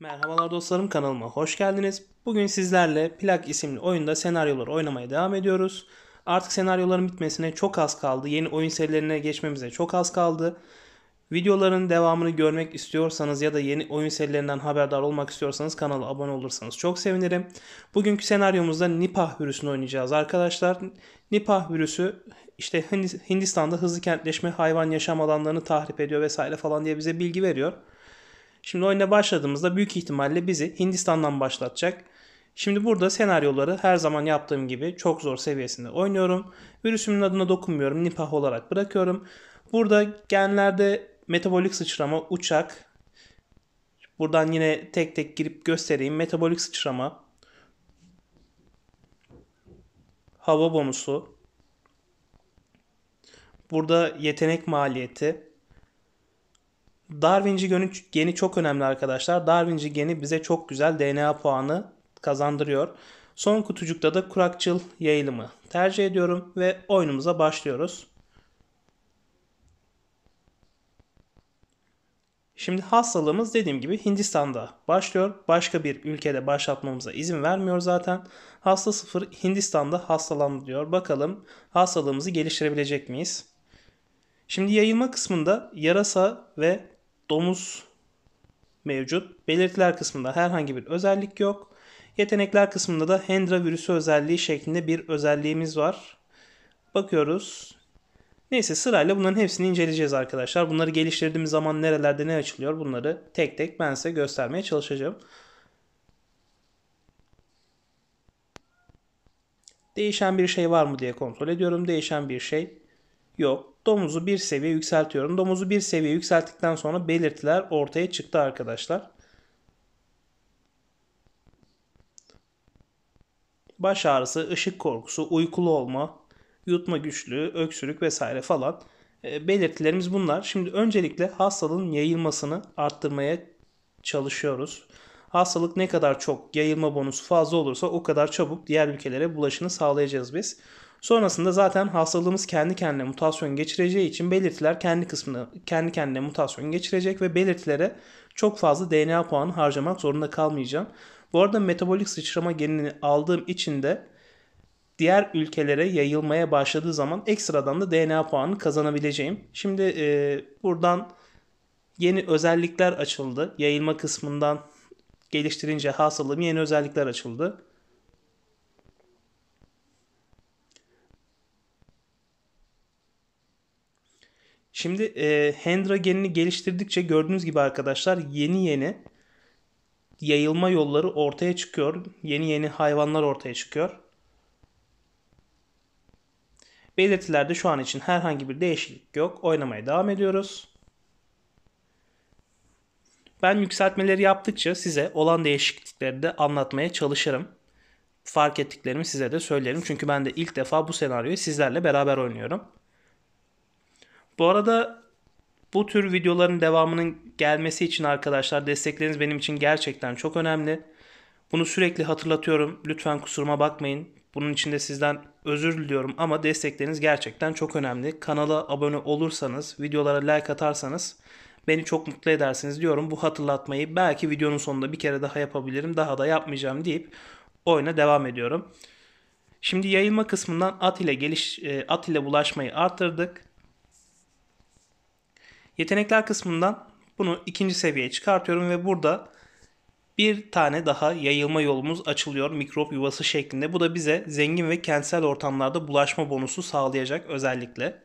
Merhabalar dostlarım kanalıma hoş geldiniz. Bugün sizlerle Plak isimli oyunda senaryolar oynamaya devam ediyoruz. Artık senaryoların bitmesine çok az kaldı. Yeni oyun serilerine geçmemize çok az kaldı. Videoların devamını görmek istiyorsanız ya da yeni oyun serilerinden haberdar olmak istiyorsanız kanala abone olursanız çok sevinirim. Bugünkü senaryomuzda Nipah virüsünü oynayacağız arkadaşlar. Nipah virüsü işte Hindistan'da hızlı kentleşme hayvan yaşam alanlarını tahrip ediyor vesaire falan diye bize bilgi veriyor. Şimdi oyuna başladığımızda büyük ihtimalle bizi Hindistan'dan başlatacak. Şimdi burada senaryoları her zaman yaptığım gibi çok zor seviyesinde oynuyorum. Virüsümün adına dokunmuyorum. Nipah olarak bırakıyorum. Burada genlerde metabolik sıçrama, uçak. Buradan yine tek tek girip göstereyim. Metabolik sıçrama. Hava bonusu. Burada yetenek maliyeti. Darwinci geni çok önemli arkadaşlar. Darwinci geni bize çok güzel DNA puanı kazandırıyor. Son kutucukta da kurakçıl yayılımı tercih ediyorum ve oyunumuza başlıyoruz. Şimdi hastalığımız dediğim gibi Hindistan'da başlıyor. Başka bir ülkede başlatmamıza izin vermiyor zaten. Hasta 0 Hindistan'da hastalandı diyor. Bakalım hastalığımızı geliştirebilecek miyiz? Şimdi yayılma kısmında yarasa ve domuz mevcut. Belirtiler kısmında herhangi bir özellik yok. Yetenekler kısmında da Hendra virüsü özelliği şeklinde bir özelliğimiz var. Bakıyoruz. Neyse sırayla bunların hepsini inceleyeceğiz arkadaşlar. Bunları geliştirdiğimiz zaman nerelerde ne açılıyor bunları tek tek ben size göstermeye çalışacağım. Değişen bir şey var mı diye kontrol ediyorum. Değişen bir şey Yok. Domuzu bir seviye yükseltiyorum. Domuzu bir seviye yükselttikten sonra belirtiler ortaya çıktı arkadaşlar. Baş ağrısı, ışık korkusu, uykulu olma, yutma güçlüğü, öksürük vesaire falan ee, belirtilerimiz bunlar. Şimdi öncelikle hastalığın yayılmasını arttırmaya çalışıyoruz. Hastalık ne kadar çok yayılma bonusu fazla olursa o kadar çabuk diğer ülkelere bulaşını sağlayacağız biz. Sonrasında zaten hastalığımız kendi kendine mutasyon geçireceği için belirtiler kendi kısmını kendi kendine mutasyon geçirecek ve belirtilere çok fazla DNA puanı harcamak zorunda kalmayacağım. Bu arada metabolik sıçrama genini aldığım için de diğer ülkelere yayılmaya başladığı zaman ekstradan da DNA puanı kazanabileceğim. Şimdi e, buradan yeni özellikler açıldı. Yayılma kısmından geliştirince hastalığım yeni özellikler açıldı. Şimdi e, Hendra genini geliştirdikçe gördüğünüz gibi arkadaşlar yeni yeni yayılma yolları ortaya çıkıyor. Yeni yeni hayvanlar ortaya çıkıyor. Belirtilerde şu an için herhangi bir değişiklik yok. Oynamaya devam ediyoruz. Ben yükseltmeleri yaptıkça size olan değişiklikleri de anlatmaya çalışırım. Fark ettiklerimi size de söylerim. Çünkü ben de ilk defa bu senaryoyu sizlerle beraber oynuyorum. Bu arada bu tür videoların devamının gelmesi için arkadaşlar destekleriniz benim için gerçekten çok önemli. Bunu sürekli hatırlatıyorum. Lütfen kusuruma bakmayın. Bunun için de sizden özür diliyorum ama destekleriniz gerçekten çok önemli. Kanala abone olursanız, videolara like atarsanız beni çok mutlu edersiniz diyorum. Bu hatırlatmayı belki videonun sonunda bir kere daha yapabilirim. Daha da yapmayacağım deyip oyuna devam ediyorum. Şimdi yayılma kısmından at ile geliş e, at ile bulaşmayı arttırdık. Yetenekler kısmından bunu ikinci seviyeye çıkartıyorum ve burada bir tane daha yayılma yolumuz açılıyor mikrop yuvası şeklinde. Bu da bize zengin ve kentsel ortamlarda bulaşma bonusu sağlayacak özellikle.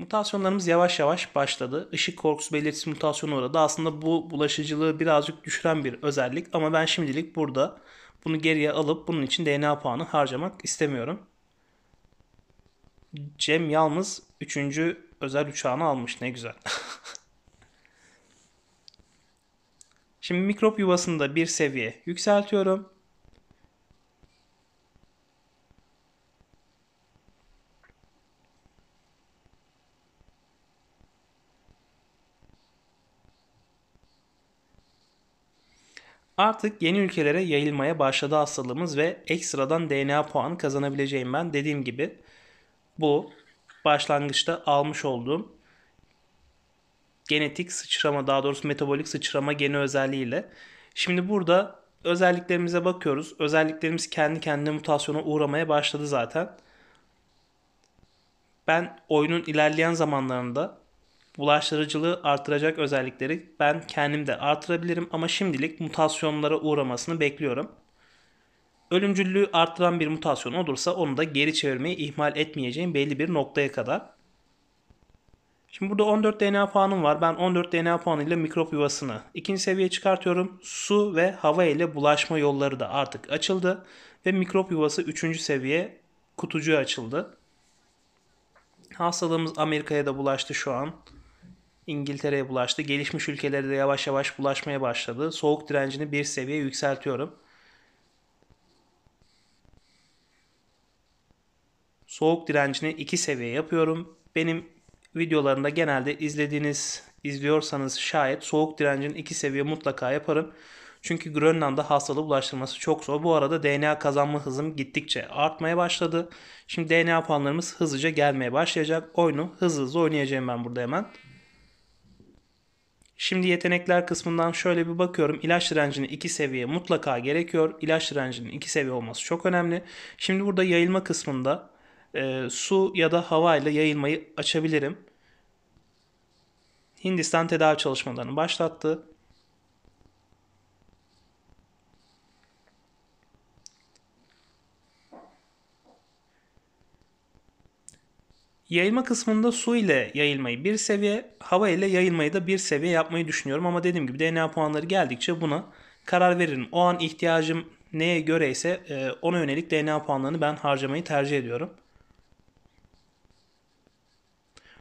Mutasyonlarımız yavaş yavaş başladı. Işık korkusu belirtisi mutasyonu orada. Aslında bu bulaşıcılığı birazcık düşüren bir özellik ama ben şimdilik burada bunu geriye alıp bunun için DNA puanı harcamak istemiyorum. Cem Yalnız 3. özel uçağını almış ne güzel. Şimdi mikrop yuvasında bir seviye yükseltiyorum. Artık yeni ülkelere yayılmaya başladı hastalığımız ve ekstradan DNA puanı kazanabileceğim ben dediğim gibi. Bu başlangıçta almış olduğum genetik sıçrama daha doğrusu metabolik sıçrama geni özelliğiyle. Şimdi burada özelliklerimize bakıyoruz. Özelliklerimiz kendi kendine mutasyona uğramaya başladı zaten. Ben oyunun ilerleyen zamanlarında bulaştırıcılığı artıracak özellikleri ben kendim de artırabilirim ama şimdilik mutasyonlara uğramasını bekliyorum. Ölümcüllüğü artıran bir mutasyon olursa onu da geri çevirmeyi ihmal etmeyeceğim belli bir noktaya kadar. Şimdi burada 14 DNA puanım var. Ben 14 DNA ile mikrop yuvasını ikinci seviyeye çıkartıyorum. Su ve hava ile bulaşma yolları da artık açıldı. Ve mikrop yuvası 3. seviye kutucuğu açıldı. Hastalığımız Amerika'ya da bulaştı şu an. İngiltere'ye bulaştı. Gelişmiş ülkelere de yavaş yavaş bulaşmaya başladı. Soğuk direncini bir seviye yükseltiyorum. Soğuk direncini iki seviye yapıyorum. Benim videolarında genelde izlediğiniz, izliyorsanız şayet soğuk direncini iki seviye mutlaka yaparım. Çünkü Grönland'da hastalığı bulaştırması çok zor. Bu arada DNA kazanma hızım gittikçe artmaya başladı. Şimdi DNA puanlarımız hızlıca gelmeye başlayacak. Oyunu hızlı hızlı oynayacağım ben burada hemen. Şimdi yetenekler kısmından şöyle bir bakıyorum. İlaç direncini iki seviye mutlaka gerekiyor. İlaç direncinin iki seviye olması çok önemli. Şimdi burada yayılma kısmında e, su ya da havayla yayılmayı açabilirim. Hindistan tedavi çalışmalarını başlattı. Yayılma kısmında su ile yayılmayı bir seviye, hava ile yayılmayı da bir seviye yapmayı düşünüyorum. Ama dediğim gibi DNA puanları geldikçe buna karar veririm. O an ihtiyacım neye göre ise e, ona yönelik DNA puanlarını ben harcamayı tercih ediyorum.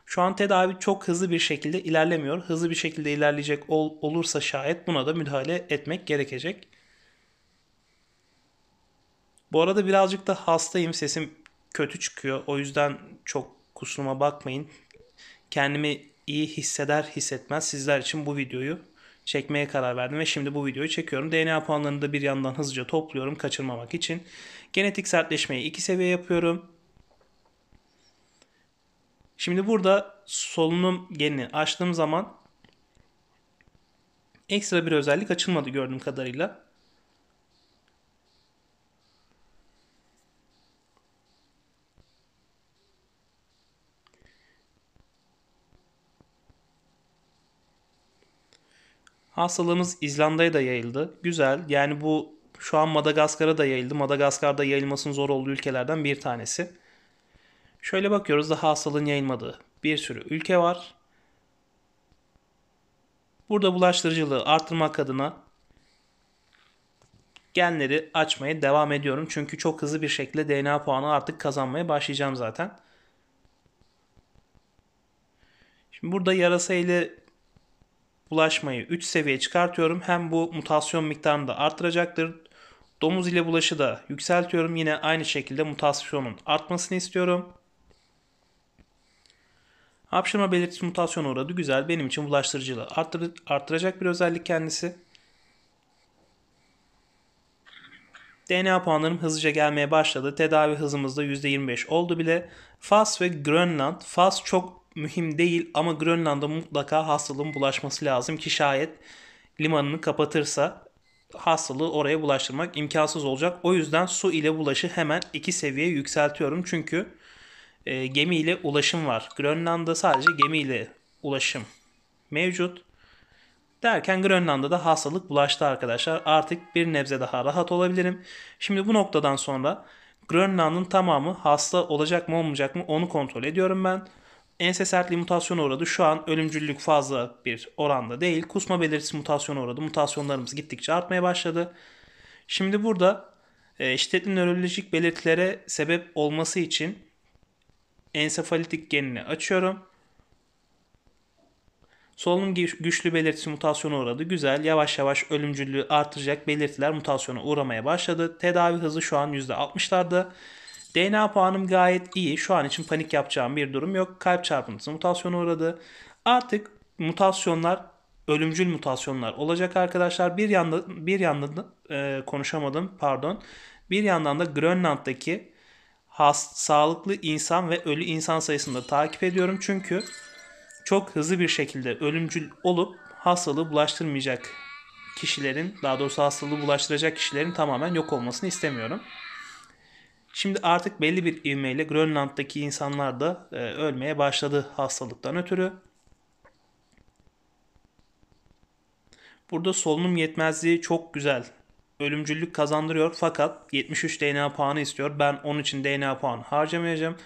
Şu an tedavi çok hızlı bir şekilde ilerlemiyor. Hızlı bir şekilde ilerleyecek ol, olursa şayet buna da müdahale etmek gerekecek. Bu arada birazcık da hastayım. Sesim kötü çıkıyor. O yüzden çok Kusuruma bakmayın. Kendimi iyi hisseder hissetmez sizler için bu videoyu çekmeye karar verdim ve şimdi bu videoyu çekiyorum. DNA puanlarını da bir yandan hızlıca topluyorum kaçırmamak için. Genetik sertleşmeyi iki seviye yapıyorum. Şimdi burada solunum genini açtığım zaman ekstra bir özellik açılmadı gördüğüm kadarıyla. Hastalığımız İzlanda'ya da yayıldı. Güzel. Yani bu şu an Madagaskar'a da yayıldı. Madagaskar'da yayılmasının zor olduğu ülkelerden bir tanesi. Şöyle bakıyoruz da hastalığın yayılmadığı bir sürü ülke var. Burada bulaştırıcılığı arttırmak adına genleri açmaya devam ediyorum. Çünkü çok hızlı bir şekilde DNA puanı artık kazanmaya başlayacağım zaten. Şimdi burada yarasa ile bulaşmayı 3 seviye çıkartıyorum. Hem bu mutasyon miktarını da arttıracaktır. Domuz ile bulaşı da yükseltiyorum. Yine aynı şekilde mutasyonun artmasını istiyorum. Hapşırma belirtisi mutasyona uğradı. Güzel. Benim için bulaştırıcılığı arttır arttıracak bir özellik kendisi. DNA puanlarım hızlıca gelmeye başladı. Tedavi hızımız da %25 oldu bile. Fas ve Grönland. Fas çok mühim değil ama Grönland'a mutlaka hastalığın bulaşması lazım ki şayet limanını kapatırsa hastalığı oraya bulaştırmak imkansız olacak. O yüzden su ile bulaşı hemen iki seviye yükseltiyorum. Çünkü e, gemiyle ulaşım var. Grönland'da sadece gemiyle ulaşım mevcut. Derken Grönland'da hastalık bulaştı arkadaşlar. Artık bir nebze daha rahat olabilirim. Şimdi bu noktadan sonra Grönland'ın tamamı hasta olacak mı olmayacak mı onu kontrol ediyorum ben. Ense sertliği mutasyona uğradı. Şu an ölümcüllük fazla bir oranda değil. Kusma belirtisi mutasyona uğradı. Mutasyonlarımız gittikçe artmaya başladı. Şimdi burada e, şiddetli nörolojik belirtilere sebep olması için ensefalitik genini açıyorum. Solunum güçlü belirtisi mutasyona uğradı. Güzel. Yavaş yavaş ölümcüllüğü artıracak belirtiler mutasyona uğramaya başladı. Tedavi hızı şu an %60'larda. DNA puanım gayet iyi. Şu an için panik yapacağım bir durum yok. Kalp çarpıntısı mutasyona uğradı. Artık mutasyonlar ölümcül mutasyonlar olacak arkadaşlar. Bir yanda bir yandan e, konuşamadım pardon. Bir yandan da Grönland'daki has, sağlıklı insan ve ölü insan sayısını da takip ediyorum. Çünkü çok hızlı bir şekilde ölümcül olup hastalığı bulaştırmayacak kişilerin, daha doğrusu hastalığı bulaştıracak kişilerin tamamen yok olmasını istemiyorum. Şimdi artık belli bir ivmeyle Grönland'daki insanlar da e, ölmeye başladı hastalıktan ötürü. Burada solunum yetmezliği çok güzel. Ölümcüllük kazandırıyor fakat 73 DNA puanı istiyor. Ben onun için DNA puanı harcamayacağım.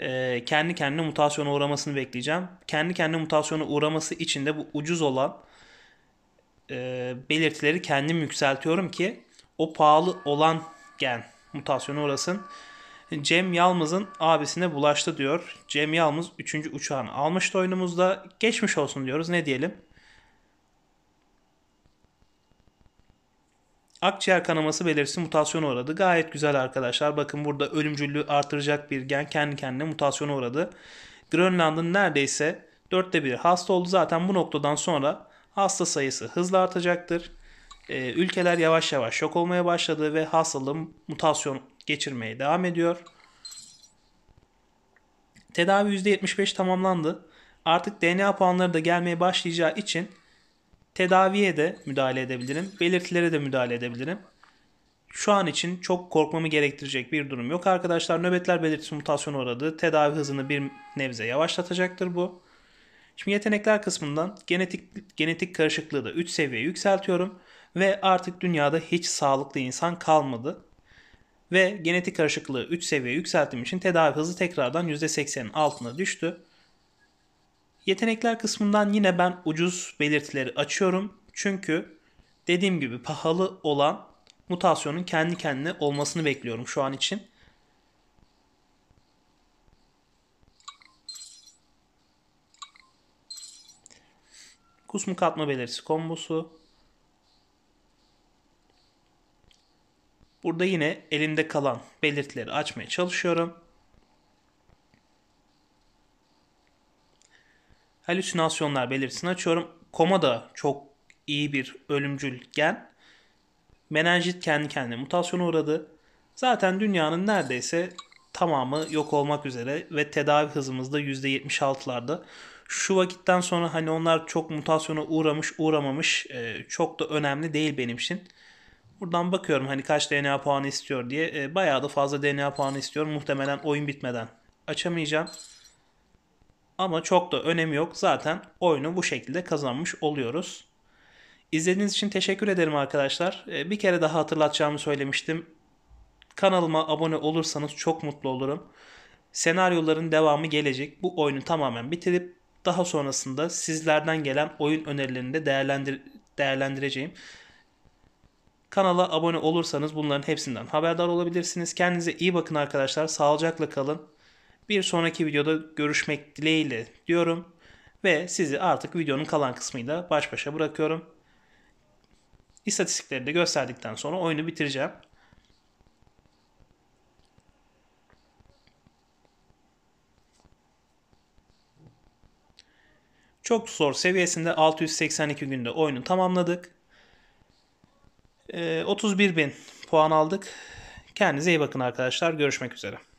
Ee, kendi kendine mutasyona uğramasını bekleyeceğim. Kendi kendine mutasyona uğraması için de bu ucuz olan e, belirtileri kendim yükseltiyorum ki o pahalı olan gen mutasyona uğrasın. Cem Yalmaz'ın abisine bulaştı diyor. Cem Yalmaz 3. uçağını almıştı oyunumuzda. Geçmiş olsun diyoruz ne diyelim. Akciğer kanaması belirtisi mutasyona uğradı. Gayet güzel arkadaşlar. Bakın burada ölümcüllüğü artıracak bir gen kendi kendine mutasyona uğradı. Grönland'ın neredeyse dörtte biri hasta oldu. Zaten bu noktadan sonra hasta sayısı hızla artacaktır e, ülkeler yavaş yavaş yok olmaya başladı ve hastalığın mutasyon geçirmeye devam ediyor. Tedavi %75 tamamlandı. Artık DNA puanları da gelmeye başlayacağı için tedaviye de müdahale edebilirim. Belirtilere de müdahale edebilirim. Şu an için çok korkmamı gerektirecek bir durum yok arkadaşlar. Nöbetler belirtisi mutasyon uğradı. Tedavi hızını bir nebze yavaşlatacaktır bu. Şimdi yetenekler kısmından genetik genetik karışıklığı da 3 seviye yükseltiyorum. Ve artık dünyada hiç sağlıklı insan kalmadı. Ve genetik karışıklığı 3 seviye yükselttiğim için tedavi hızı tekrardan %80'in altına düştü. Yetenekler kısmından yine ben ucuz belirtileri açıyorum. Çünkü dediğim gibi pahalı olan mutasyonun kendi kendine olmasını bekliyorum şu an için. Kusmu katma belirtisi kombosu. Burada yine elimde kalan belirtileri açmaya çalışıyorum. Halüsinasyonlar belirtisini açıyorum. Koma da çok iyi bir ölümcül gen. Menenjit kendi kendine mutasyona uğradı. Zaten dünyanın neredeyse tamamı yok olmak üzere ve tedavi hızımız da %76'larda. Şu vakitten sonra hani onlar çok mutasyona uğramış uğramamış e, çok da önemli değil benim için. Buradan bakıyorum hani kaç DNA puanı istiyor diye. E, bayağı da fazla DNA puanı istiyorum Muhtemelen oyun bitmeden açamayacağım. Ama çok da önemi yok. Zaten oyunu bu şekilde kazanmış oluyoruz. İzlediğiniz için teşekkür ederim arkadaşlar. E, bir kere daha hatırlatacağımı söylemiştim. Kanalıma abone olursanız çok mutlu olurum. Senaryoların devamı gelecek. Bu oyunu tamamen bitirip daha sonrasında sizlerden gelen oyun önerilerini de değerlendir değerlendireceğim. Kanala abone olursanız bunların hepsinden haberdar olabilirsiniz. Kendinize iyi bakın arkadaşlar. Sağlıcakla kalın. Bir sonraki videoda görüşmek dileğiyle diyorum. Ve sizi artık videonun kalan kısmıyla baş başa bırakıyorum. İstatistikleri de gösterdikten sonra oyunu bitireceğim. Çok zor seviyesinde 682 günde oyunu tamamladık. 31 ee, bin puan aldık. Kendinize iyi bakın arkadaşlar. Görüşmek üzere.